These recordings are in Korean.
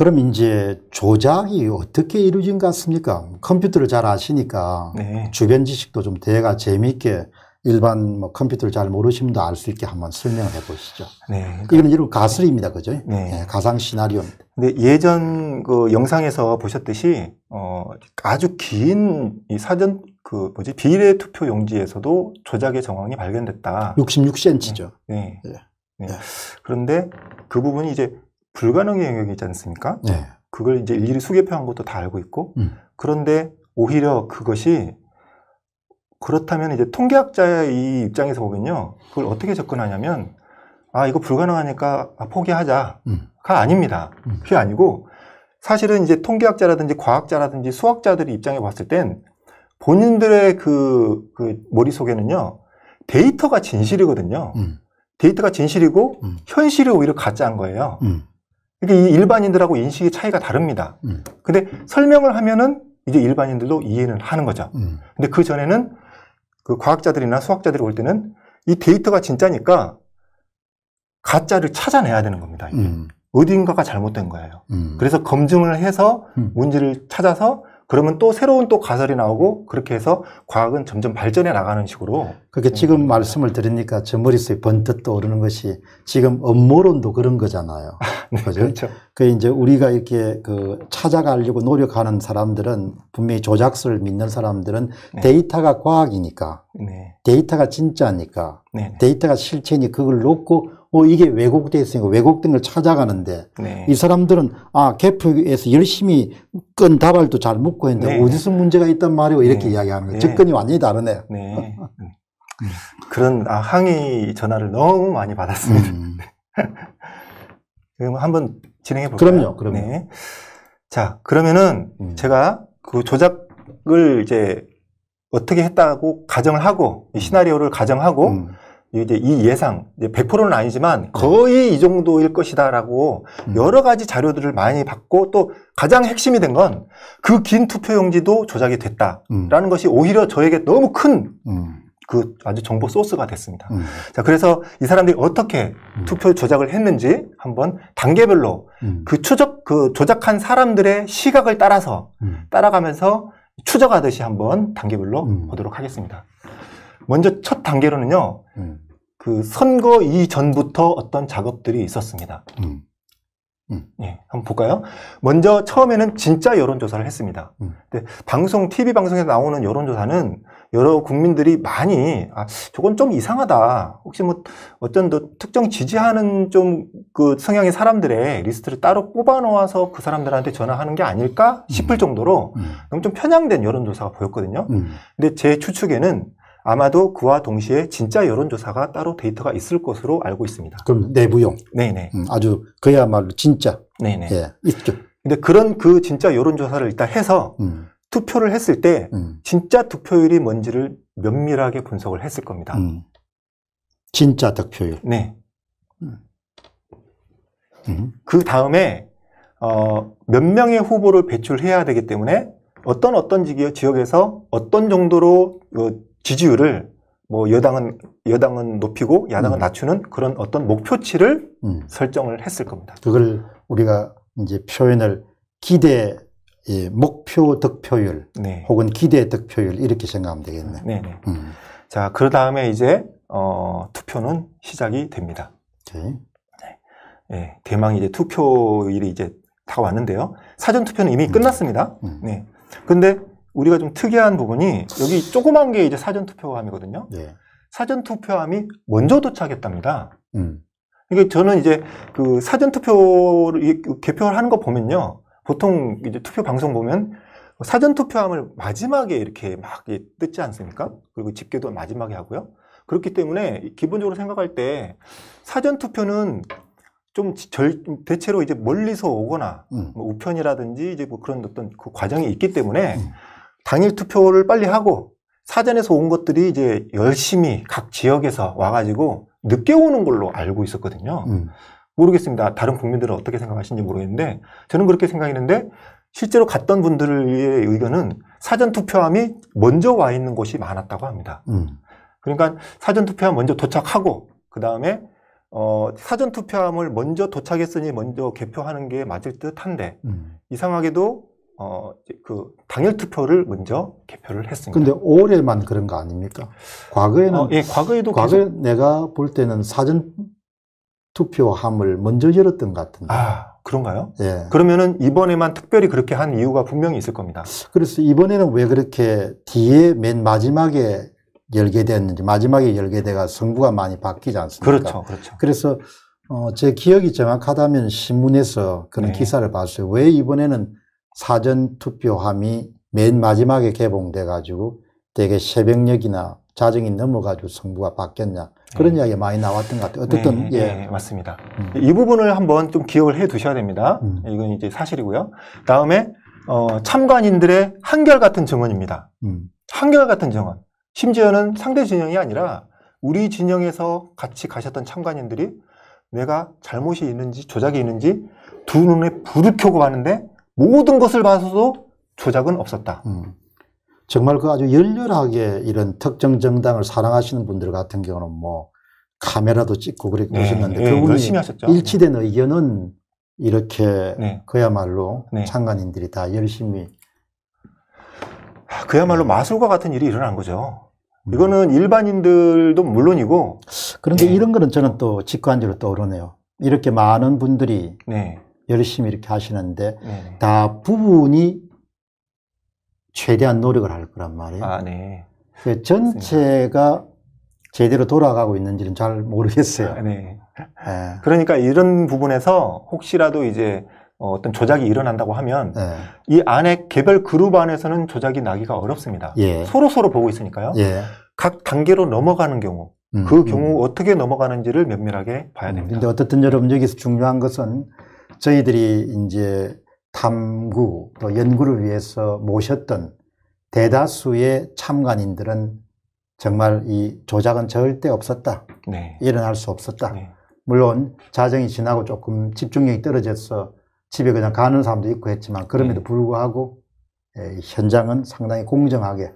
그럼 이제 조작이 어떻게 이루어진 것 같습니까? 컴퓨터를 잘 아시니까 네. 주변 지식도 좀 대가 재미있게 일반 뭐 컴퓨터를 잘 모르시면 알 수 있게 한번 설명을 해보시죠. 네. 그러니까 이거는 이런 가설입니다. 그죠? 네. 네. 가상 시나리오입니다. 근데 예전 그 영상에서 보셨듯이, 어, 아주 긴이 사전 그 뭐지, 비례 투표 용지에서도 조작의 정황이 발견됐다. 66cm죠. 네. 예. 네. 네. 그런데 그 부분이 이제 불가능의 영역이지 않습니까? 네. 그걸 이제 일일이 수개표한 것도 다 알고 있고 음. 그런데 오히려 그것이 그렇다면 이제 통계학자의 이 입장에서 보면요 그걸 어떻게 접근하냐면 아 이거 불가능하니까 아, 포기하자가 음. 아닙니다 음. 그게 아니고 사실은 이제 통계학자라든지 과학자라든지 수학자들의 입장에 봤을 땐 본인들의 그, 그 머릿속에는요 데이터가 진실이거든요 음. 데이터가 진실이고 음. 현실이 오히려 가짜인 거예요 음. 그러니까 이게 일반인들하고 인식의 차이가 다릅니다. 음. 근데 설명을 하면은 이제 일반인들도 이해는 하는 거죠. 음. 근데 그 전에는 그 과학자들이나 수학자들이 올 때는 이 데이터가 진짜니까 가짜를 찾아내야 되는 겁니다. 이게. 음. 어딘가가 잘못된 거예요. 음. 그래서 검증을 해서 음. 문제를 찾아서 그러면 또 새로운 또 가설이 나오고 그렇게 해서 과학은 점점 발전해 나가는 식으로. 그게 네. 지금 말씀을 들으니까저 머릿속에 번뜩 떠오르는 것이 지금 업무론도 그런 거잖아요. 거죠. 네, 그 그렇죠. 그 이제 우리가 이렇게 그 찾아가려고 노력하는 사람들은 분명히 조작설 믿는 사람들은 네. 데이터가 과학이니까 네. 데이터가 진짜니까 네. 네. 데이터가 실체니 그걸 놓고 어 이게 왜곡돼 있으니까 왜곡된 걸 찾아가는데 네. 이 사람들은 아개프에서 열심히 끈 다발도 잘 묶고 했는데 어디서 문제가 있단 말이고 이렇게 이야기하는 거예요. 접근이 완전히 다르네요. 음. 그런 아, 항의 전화를 너무 많이 받았습니다. 음. 그럼 한번 진행해 볼까요? 그럼요, 그럼요. 네. 자, 그러면은 음. 제가 그 조작을 이제 어떻게 했다고 가정을 하고 이 음. 시나리오를 가정하고 음. 이제 이 예상, 이제 100%는 아니지만 네. 거의 이 정도일 것이다라고 음. 여러 가지 자료들을 많이 받고 또 가장 핵심이 된 건 그 긴 투표용지도 조작이 됐다라는 음. 것이 오히려 저에게 너무 큰 음. 그 아주 정보 소스가 됐습니다. 음. 자, 그래서 이 사람들이 어떻게 음. 투표 조작을 했는지 한번 단계별로 음. 그 추적, 그 조작한 사람들의 시각을 따라서 음. 따라가면서 추적하듯이 한번 단계별로 음. 보도록 하겠습니다. 먼저 첫 단계로는요, 그 선거 이전부터 어떤 작업들이 있었습니다. 예, 한번 볼까요? 먼저 처음에는 진짜 여론조사를 했습니다. 근데 방송, TV 방송에서 나오는 여론조사는 여러 국민들이 많이 아 저건 좀 이상하다 혹시 뭐 어떤 특정 지지하는 좀 그 성향의 사람들의 리스트를 따로 뽑아 놓아서 그 사람들한테 전화하는 게 아닐까 싶을 음. 정도로 음. 음. 좀 편향된 여론조사가 보였거든요. 음. 근데 제 추측에는 아마도 그와 동시에 진짜 여론조사가 따로 데이터가 있을 것으로 알고 있습니다. 그럼 내부용. 네네. 음, 아주 그야말로 진짜. 네네. 예, 있죠. 근데 그런 그 진짜 여론조사를 일단 해서 음. 투표를 했을 때 음. 진짜 득표율이 뭔지를 면밀하게 분석을 했을 겁니다. 음. 진짜 득표율. 네. 음. 음. 음. 그 다음에 어, 몇 명의 후보를 배출해야 되기 때문에 어떤 어떤 지역에서 어떤 정도로 그 지지율을 뭐 여당은 여당은 높이고 야당은 낮추는 그런 어떤 목표치를 설정을 했을 겁니다. 그걸 우리가 이제 표현을 기대 예, 목표 득표율 네. 혹은 기대 득표율 이렇게 생각하면 되겠네. 네. 네. 음. 자, 그 다음에 이제 어, 투표는 시작이 됩니다. 오 네. 대망 예, 이제 투표일이 이제 다왔는데요. 사전 투표는 이미 음. 끝났습니다. 음. 네. 근데 우리가 좀 특이한 부분이 여기 조그만 게 이제 사전 투표함이거든요. 네. 사전 투표함이 먼저 도착했답니다. 음. 그러니까 저는 이제 그 사전 투표를 개표를 하는 거 보면요. 보통 이제 투표 방송 보면 사전 투표함을 마지막에 이렇게 막 뜯지 않습니까? 그리고 집계도 마지막에 하고요. 그렇기 때문에 기본적으로 생각할 때 사전 투표는 좀 절, 대체로 이제 멀리서 오거나 음. 뭐 우편이라든지 이제 뭐 그런 어떤 그 과정이 있기 때문에 음. 당일 투표를 빨리 하고 사전에서 온 것들이 이제 열심히 각 지역에서 와가지고 늦게 오는 걸로 알고 있었거든요. 음. 모르겠습니다. 다른 국민들은 어떻게 생각하시는지 모르겠는데 저는 그렇게 생각했는데 실제로 갔던 분들의 의견은 사전 투표함이 먼저 와 있는 곳이 많았다고 합니다. 음. 그러니까 사전 투표함 먼저 도착하고 그 다음에 어, 사전 투표함을 먼저 도착했으니 먼저 개표하는 게 맞을 듯한데 음. 이상하게도 어, 그 당일 투표를 먼저 개표를 했습니다. 근데 올해만 그런 거 아닙니까? 과거에는 어, 예, 과거에도 과거 에 내가 볼 때는 사전 투표함을 먼저 열었던 것 같은데. 아, 그런가요? 예. 그러면은 이번에만 특별히 그렇게 한 이유가 분명히 있을 겁니다. 그래서 이번에는 왜 그렇게 뒤에 맨 마지막에 열게 됐는지 마지막에 열게 돼가 성부가 많이 바뀌지 않습니까? 그렇죠, 그렇죠. 그래서 어, 제 기억이 정확하다면 신문에서 그런 네. 기사를 봤어요. 왜 이번에는 사전 투표함이 맨 마지막에 개봉돼 가지고 되게 새벽녘이나 자정이 넘어가지고 성부가 바뀌었냐. 그런 네. 이야기 많이 나왔던 것 같아요. 어쨌든 네, 예. 네, 맞습니다. 음. 이 부분을 한번 좀 기억을 해 두셔야 됩니다. 음. 이건 이제 사실이고요. 다음에 어, 참관인들의 한결같은 증언입니다. 음. 한결같은 증언. 심지어는 상대 진영이 아니라 우리 진영에서 같이 가셨던 참관인들이 내가 잘못이 있는지 조작이 있는지 두 눈에 불을 켜고 봤는데 모든 것을 봐서도 조작은 없었다. 음. 정말 그 아주 열렬하게 이런 특정 정당을 사랑하시는 분들 같은 경우는 뭐 카메라도 찍고 그렇게 네, 오셨는데 네, 그분이 일치된 의견은 이렇게 네. 그야말로 창간인들이 네. 다 열심히 아, 그야말로 네. 마술과 같은 일이 일어난 거죠. 음. 이거는 일반인들도 물론이고 그런데 네. 이런 거는 저는 또 직관적으로 떠오르네요. 이렇게 많은 분들이 열심히 이렇게 하시는데 다 부분이 최대한 노력을 할 거란 말이에요. 아, 네. 그 전체가 제대로 돌아가고 있는지는 잘 모르겠어요. 아, 네. 네. 그러니까 이런 부분에서 혹시라도 이제 어, 어떤 조작이 일어난다고 하면 네. 이 안에 개별 그룹 안에서는 조작이 나기가 어렵습니다. 예. 서로 서로 보고 있으니까요. 예. 각 단계로 넘어가는 경우 음, 그 음. 경우 음. 어떻게 넘어가는지를 면밀하게 봐야 음, 됩니다. 그런데 음, 어쨌든 여러분 여기서 중요한 것은 저희들이 이제 탐구 또 연구를 위해서 모셨던 대다수의 참관인들은 정말 이 조작은 절대 없었다. 네. 일어날 수 없었다. 네. 물론 자정이 지나고 조금 집중력이 떨어져서 집에 그냥 가는 사람도 있고 했지만 그럼에도 네. 불구하고 예, 현장은 상당히 공정하게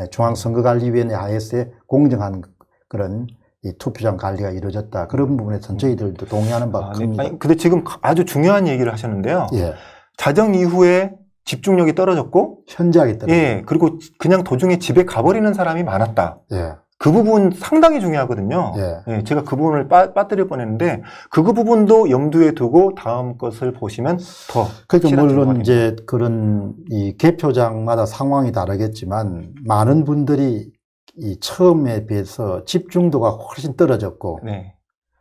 예, 중앙선거관리위원회 하에서의 공정한 그런 투표장 관리가 이루어졌다. 그런 부분에 전 음. 저희들도 동의하는 바가 아, 네. 큽니다. 네. 아니, 근데 지금 아주 중요한 얘기를 하셨는데요. 예. 자정 이후에 집중력이 떨어졌고 현저하게 떨어졌 예, 그리고 그냥 도중에 집에 가버리는 사람이 많았다. 예. 그 부분 상당히 중요하거든요. 예. 예 제가 그 부분을 빠, 빠뜨릴 뻔했는데 그, 그 부분도 염두에 두고 다음 것을 보시면 더. 그러니까 물론 이제 그런 이 개표장마다 상황이 다르겠지만 많은 분들이 이 처음에 비해서 집중도가 훨씬 떨어졌고, 네.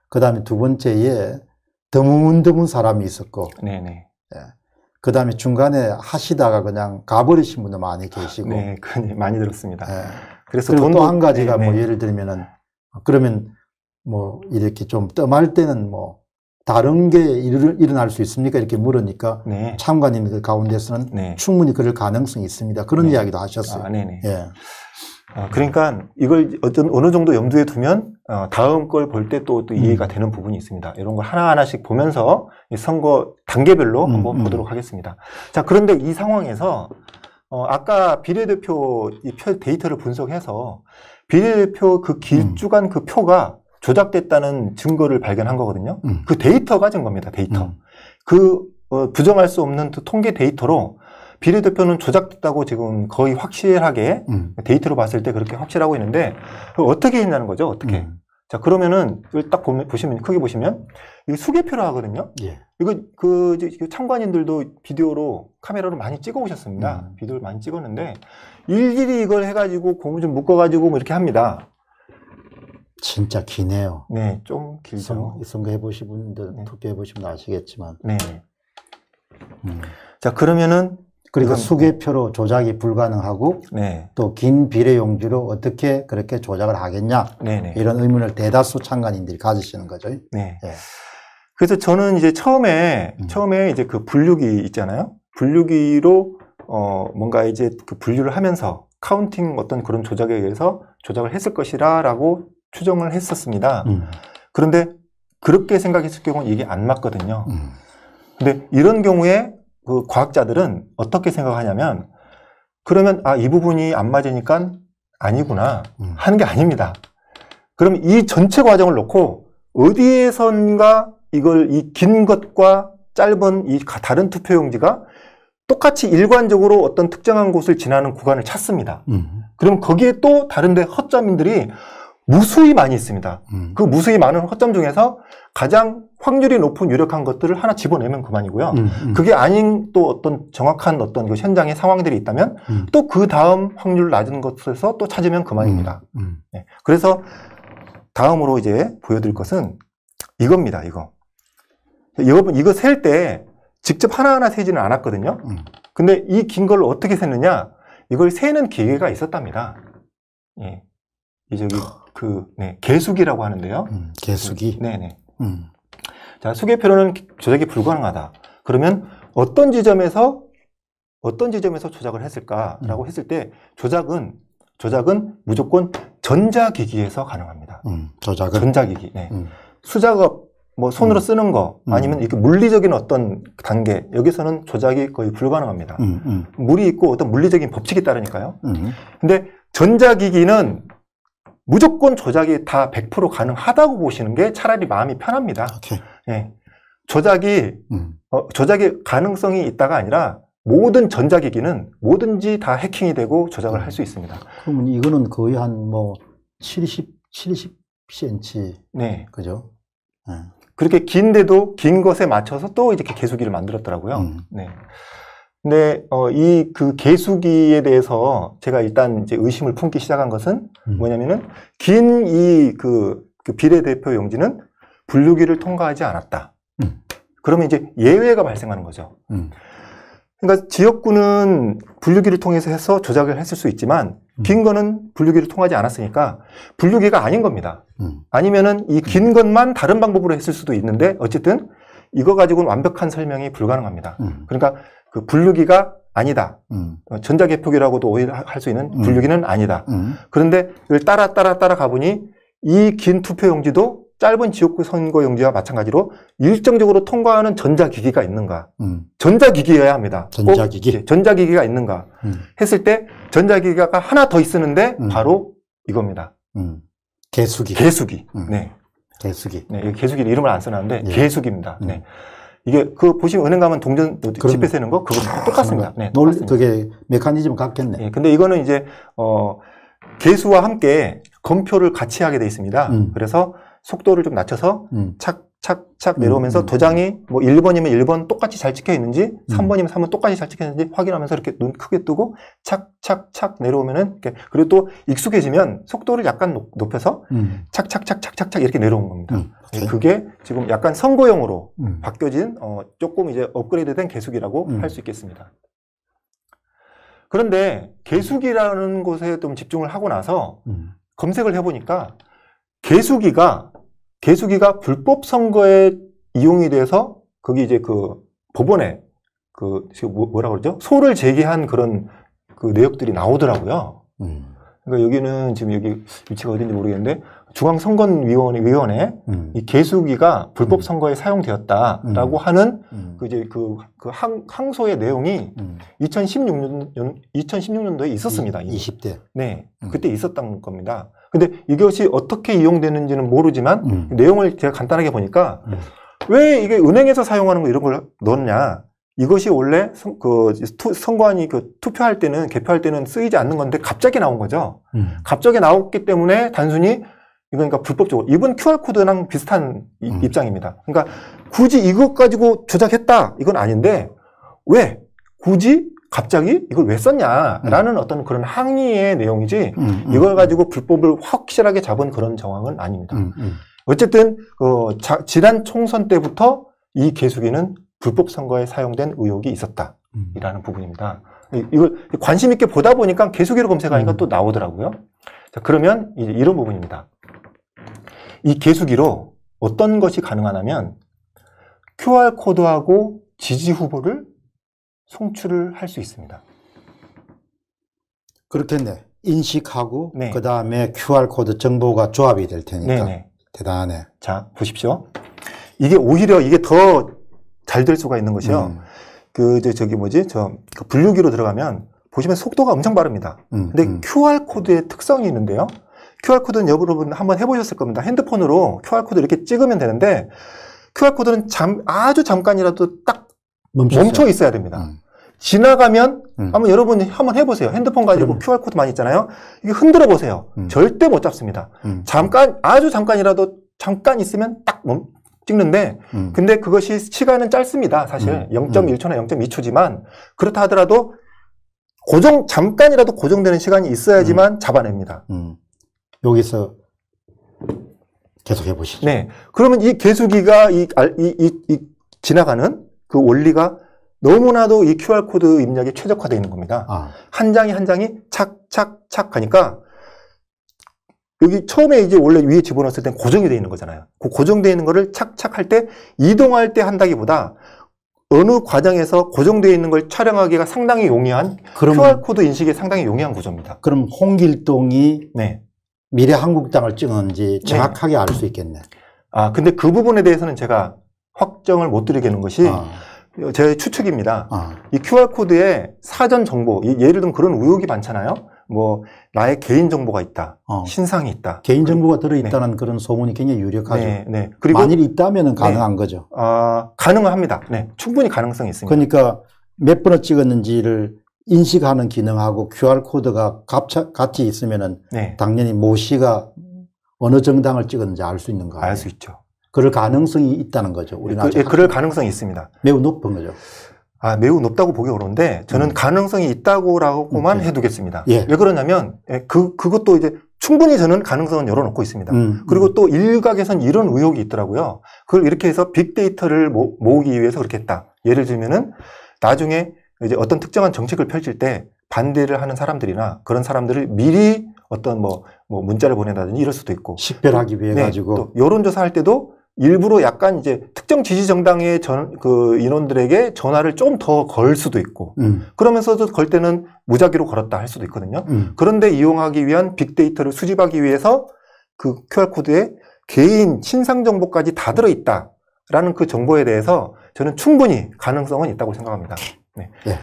그 다음에 두 번째에 드문드문 사람이 있었고, 네, 네. 그 다음에 중간에 하시다가 그냥 가버리신 분도 많이 계시고. 네, 예, 많이 들었습니다. 네. 그래서 또한 가지가 네, 뭐 네. 예를 들면은 그러면 뭐 이렇게 좀 뜸할 때는 뭐 다른 게 일, 어날수 있습니까? 이렇게 물으니까 네. 참관님 그 가운데서는 네. 충분히 그럴 가능성이 있습니다. 그런 네. 이야기도 하셨어요. 아, 네, 네. 예. 아, 그러니까 이걸 어떤 어느 정도 염두에 두면 어, 다음 걸 볼 때 또 또 이해가 음. 되는 부분이 있습니다. 이런 걸 하나 하나씩 보면서 선거 단계별로 음, 한번 음, 보도록 하겠습니다. 자 그런데 이 상황에서 어, 아까 비례대표 이 표 데이터를 분석해서 비례대표 그 길주간 그 표가 조작됐다는 증거를 발견한 거거든요. 음. 그 데이터가 증겁니다 데이터. 음. 그 어, 부정할 수 없는 그 통계 데이터로 비례대표는 조작됐다고 지금 거의 확실하게 음. 데이터로 봤을 때 그렇게 확실하고 있는데 어떻게 했냐는 거죠. 어떻게. 음. 자 그러면은 딱 보면, 보시면 크게 보시면 이 수개표라 하거든요. 예. 이거 그, 그 참관인들도 비디오로 카메라로 많이 찍어 오셨습니다. 음. 비디오를 많이 찍었는데 일일이 이걸 해가지고 고무 좀 묶어가지고 뭐 이렇게 합니다. 진짜 기네요. 네, 좀 길죠. 선거 해보신 분들 네. 투표해보시면 아시겠지만. 네. 음. 자 그러면은 그리고 그러니까 수개표로 조작이 불가능하고 네. 또긴 비례 용지로 어떻게 그렇게 조작을 하겠냐 네네. 네. 이런 의문을 대다수 참관인들이 가지시는 거죠. 네. 예. 그래서 저는 이제 처음에 음. 처음에 이제 그 분류기 있잖아요. 분류기로 어 뭔가 이제 그 분류를 하면서 카운팅 어떤 그런 조작에 의해서 조작을 했을 것이라라고 추정을 했었습니다. 음. 그런데 그렇게 생각했을 경우는 이게 안 맞거든요. 음. 근데 이런 경우에 그 과학자들은 어떻게 생각하냐면 그러면 아 이 부분이 안 맞으니까 아니구나 음. 하는 게 아닙니다. 그럼 이 전체 과정을 놓고 어디에선가 이걸 이 긴 것과 짧은 이 다른 투표용지가 똑같이 일관적으로 어떤 특정한 곳을 지나는 구간을 찾습니다. 음. 그럼 거기에 또 다른데 허점인들이 무수히 많이 있습니다. 음. 그 무수히 많은 허점 중에서 가장 확률이 높은 유력한 것들을 하나 집어내면 그만이고요. 음, 음. 그게 아닌 또 어떤 정확한 어떤 그 현장의 상황들이 있다면 음. 또그 다음 확률 낮은 것에서 또 찾으면 그만입니다. 음, 음. 네. 그래서 다음으로 이제 보여드릴 것은 이겁니다. 이거. 여러분 이거 셀 때 직접 하나하나 세지는 않았거든요. 근데 이 긴 걸 어떻게 셌느냐? 이걸 세는 기계가 있었답니다. 예. 이 저기 그 네, 개수기라고 하는데요. 음, 계수기. 네, 네. 음. 자, 수계표로는 조작이 불가능하다. 그러면 어떤 지점에서 어떤 지점에서 조작을 했을까라고 음. 했을 때 조작은 조작은 무조건 전자기기에서 가능합니다. 음, 조작은 전자기기. 네. 음. 수작업 뭐 손으로 음. 쓰는 거 음. 아니면 이렇게 물리적인 어떤 단계 여기서는 조작이 거의 불가능합니다. 음, 물이 있고 어떤 물리적인 법칙이 따르니까요. 근데 전자기기는 무조건 조작이 다 100% 가능하다고 보시는 게 차라리 마음이 편합니다. 예. 조작이 음. 어, 조작의 가능성이 있다가 아니라 모든 전자기기는 뭐든지 다 해킹이 되고 조작을 음. 할수 있습니다. 그러면 이거는 거의 한 뭐 70, 70cm. 네. 그죠? 네. 그렇게 긴데도 긴 것에 맞춰서 또 이렇게 개수기를 만들었더라고요. 음. 네. 근데 어, 이그 개수기에 대해서 제가 일단 이제 의심을 품기 시작한 것은 음. 뭐냐면은 긴 이그 그 비례대표 용지는 분류기를 통과하지 않았다. 음. 그러면 이제 예외가 발생하는 거죠. 음. 그러니까 지역구는 분류기를 통해서 해서 조작을 했을 수 있지만 음. 긴 거는 분류기를 통하지 않았으니까 분류기가 아닌 겁니다. 음. 아니면은 이긴 음. 것만 다른 방법으로 했을 수도 있는데 어쨌든 이거 가지고는 완벽한 설명이 불가능합니다. 음. 그러니까 그 분류기가 아니다. 음. 어, 전자개표기라고도 오히려 할수 있는 분류기는 음. 아니다. 음. 그런데 이걸 따라 따라 따라 가보니 이 긴 투표용지도 짧은 지역구 선거용지와 마찬가지로 일정적으로 통과하는 전자기기가 있는가. 음. 전자기기여야 합니다. 전자기기? 예, 전자기기가 있는가. 음. 했을 때 전자기기가 하나 더있었는데 음. 바로 이겁니다. 음. 개수기. 개수기. 네. 개수기. 네, 개수기 이름을 안 써놨는데 예. 개수기입니다. 음. 네. 이게 그 보시면 은행 가면 동전 지폐 뭐 세는 거 그거 똑같습니다. 네, 놀, 똑같습니다. 그게 메커니즘 같겠네. 네, 근데 이거는 이제 어 개수와 함께 검표를 같이 하게 돼 있습니다. 음. 그래서 속도를 좀 낮춰서 음. 착 착착 내려오면서 음, 음, 도장이 뭐 1번이면 1번 똑같이 잘 찍혀 있는지 음. 3번이면 3번 똑같이 잘 찍혀 있는지 확인하면서 이렇게 눈 크게 뜨고 착착착 내려오면은 이렇게 그리고 또 익숙해지면 속도를 약간 높, 여서 음. 착착착착착착 이렇게 내려온 겁니다. 음, 네, 그게 지금 약간 선거용으로 음. 바뀌어진 어, 조금 이제 업그레이드된 계수기라고 할 수 있겠습니다. 그런데 계수기라는 곳에 좀 집중을 하고 나서 검색을 해보니까 계수기가 개수기가 불법 선거에 이용이 돼서 거기 이제 그 법원에 그 뭐, 뭐라 그러죠? 소를 제기한 그런 그 내역들이 나오더라고요. 음. 그러니까 여기는 지금 여기 위치가 어딘지 모르겠는데 중앙선거위원회 위원회 음. 이 개수기가 불법 음. 선거에 음. 사용되었다라고 하는 음. 그 이제 그, 그 항, 항소의 내용이 2016년 음. 2016년도에 있었습니다. 20대. 네, 그때 있었던 겁니다. 근데 이것이 어떻게 이용되는지는 모르지만 음. 내용을 제가 간단하게 보니까 음. 왜 이게 은행에서 사용하는 거 이런 걸 넣었냐? 이것이 원래 선, 그 투, 선관위 그 투표할 때는 개표할 때는 쓰이지 않는 건데 갑자기 나온 거죠. 음. 갑자기 나왔기 때문에 단순히 이거니까 그러니까 불법적으로 이번 QR 코드랑 비슷한 이, 음. 입장입니다. 그러니까 굳이 이것 가지고 조작했다 이건 아닌데 왜 굳이 갑자기 이걸 왜 썼냐라는 음. 어떤 그런 항의의 내용이지 음, 음, 이걸 가지고 불법을 확실하게 잡은 그런 정황은 아닙니다. 음, 음. 어쨌든 어, 자, 지난 총선 때부터 이 개수기는 불법 선거에 사용된 의혹이 있었다라는 음. 부분입니다. 이걸 관심 있게 보다 보니까 개수기로 검색하니까 또 나오더라고요. 자, 그러면 이제 이런 부분입니다. 이 개수기로 어떤 것이 가능하냐면 QR 코드하고 지지 후보를 송출을 할 수 있습니다. 그렇겠네. 인식하고 네. 그 다음에 QR 코드 정보가 조합이 될 테니까 네네. 대단하네. 자 보십시오. 이게 오히려 이게 더 잘 될 수가 있는 것이요. 음. 그 저기 뭐지 저 분류기로 그 들어가면 보시면 속도가 엄청 빠릅니다. 음, 근데 음. QR 코드의 특성이 있는데요. QR 코드는 여러분 한번 해보셨을 겁니다. 핸드폰으로 QR 코드 이렇게 찍으면 되는데 QR 코드는 잠, 아주 잠깐이라도 딱 멈춰, 멈춰 있어야 됩니다. 음. 지나가면 음. 한번 여러분 한번 해보세요. 핸드폰 가지고 QR 코드 많이 있잖아요. 이게 흔들어 보세요. 음. 절대 못 잡습니다. 음. 잠깐 아주 잠깐이라도 잠깐 있으면 딱 멈, 찍는데 근데 그것이 시간은 짧습니다. 사실 0.1초나 0.2초지만 그렇다 하더라도 고정 잠깐이라도 고정되는 시간이 있어야지만 잡아냅니다. 여기서 계속해 보시죠. 네. 그러면 이계수기가 이, 이, 이, 이 지나가는 그 원리가 너무나도 이 QR코드 입력이 최적화되어 있는 겁니다. 아. 한 장이 한 장이 착착착 하니까 여기 처음에 이제 원래 위에 집어넣었을 땐 고정이 되어 있는 거잖아요. 그 고정되어 있는 거를 착착 할때 이동할 때 한다기보다 어느 과정에서 고정되어 있는 걸 촬영하기가 상당히 용이한 QR코드 인식이 상당히 용이한 구조입니다. 그럼 홍길동이 네. 미래 한국당을 찍은지 정확하게 네. 알수 있겠네. 아, 근데 그 부분에 대해서는 제가 확정을 못 드리겠는 게 것이 아. 제 추측입니다. 아. 이 QR코드에 사전 정보, 예를 들면 그런 의혹이 많잖아요. 뭐, 나의 개인정보가 있다. 어. 신상이 있다. 개인정보가 들어있다는 네. 그런 소문이 굉장히 유력하죠. 네, 네. 그리고 만일 있다면 가능한 네. 거죠. 아, 가능합니다. 네. 충분히 가능성이 있습니다. 그러니까 몇 번을 찍었는지를 인식하는 기능하고 QR코드가 같이 있으면은 네. 당연히 모 씨가 어느 정당을 찍었는지 알 수 있는 거예요. 알 수 있죠. 그럴 가능성이 있다는 거죠. 우리나라 그, 예, 그럴 가능성이 있습니다. 매우 높은 거죠. 아, 매우 높다고 보기 어려운데 저는 음. 가능성이 있다고라고만 음. 해두겠습니다. 예. 왜 그러냐면 예, 그 그것도 이제 충분히 저는 가능성은 열어놓고 있습니다. 음. 그리고 음. 또 일각에선 이런 의혹이 있더라고요. 그걸 이렇게 해서 빅데이터를 모, 모으기 위해서 그렇게 했다. 예를 들면은 나중에 이제 어떤 특정한 정책을 펼칠 때 반대를 하는 사람들이나 그런 사람들을 미리 어떤 뭐, 뭐 문자를 보낸다든지 이럴 수도 있고 식별하기 위해 네, 가지고 또 여론조사 할 때도 일부러 약간 이제 특정 지지 정당의 전, 그 인원들에게 전화를 좀 더 걸 수도 있고 음. 그러면서도 걸 때는 무작위로 걸었다 할 수도 있거든요. 음. 그런데 이용하기 위한 빅데이터를 수집하기 위해서 그 QR코드에 개인 신상 정보까지 다 들어있다라는 그 정보에 대해서 저는 충분히 가능성은 있다고 생각합니다. 네. 네.